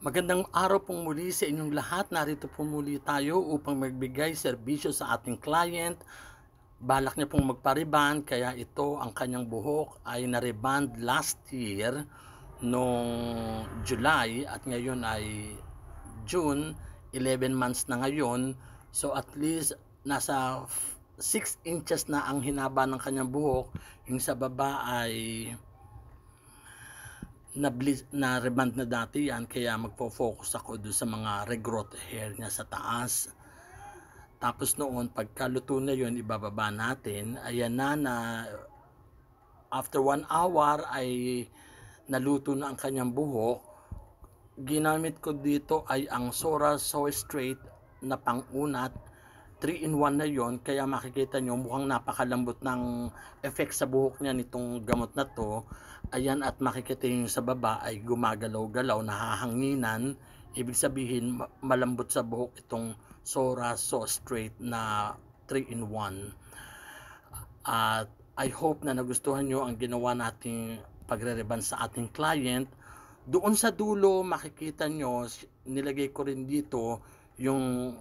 Magandang araw pong muli sa inyong lahat. Narito po muli tayo upang magbigay serbisyo sa ating client. Balak niya pong magpariband kaya ito ang kanyang buhok ay nariband last year noong July at ngayon ay June, 11 months na ngayon. So at least nasa 6 inches na ang hinaba ng kanyang buhok. Yung sa baba ay na, na reband na dati yan kaya magpo-focus ako doon sa mga regrowth hair niya sa taas tapos noon pagkaluto na yun ibababa natin ayan na na after 1 hour ay naluto na ang kanyang buhok ginamit ko dito ay ang Sora Soy Straight na pangunat 3-in-1 na yon kaya makikita nyo mukhang napakalambot ng effect sa buhok niya nitong gamot na to ayan at makikita nyo sa baba ay gumagalaw-galaw nahahanginan ibig sabihin malambot sa buhok itong Sora So Straight na 3-in-1 at I hope na nagustuhan nyo ang ginawa nating pagre-reban sa ating client doon sa dulo makikita nyo nilagay ko rin dito yung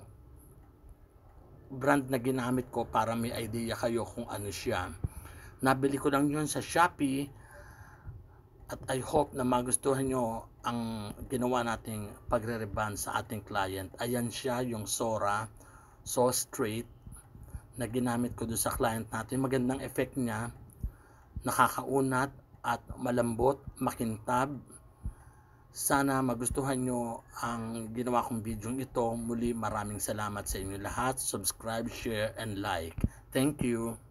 brand na ginamit ko para may idea kayo kung ano siya. Nabili ko lang yun sa Shopee at I hope na magustuhan nyo ang ginawa nating pagre-reban sa ating client. Ayan siya yung Sora So Straight na ginamit ko doon sa client natin. Magandang effect niya. Nakakaunat at malambot, makintab sana magustuhan nyo ang ginawa kong video ito. Muli maraming salamat sa inyo lahat. Subscribe, share, and like. Thank you.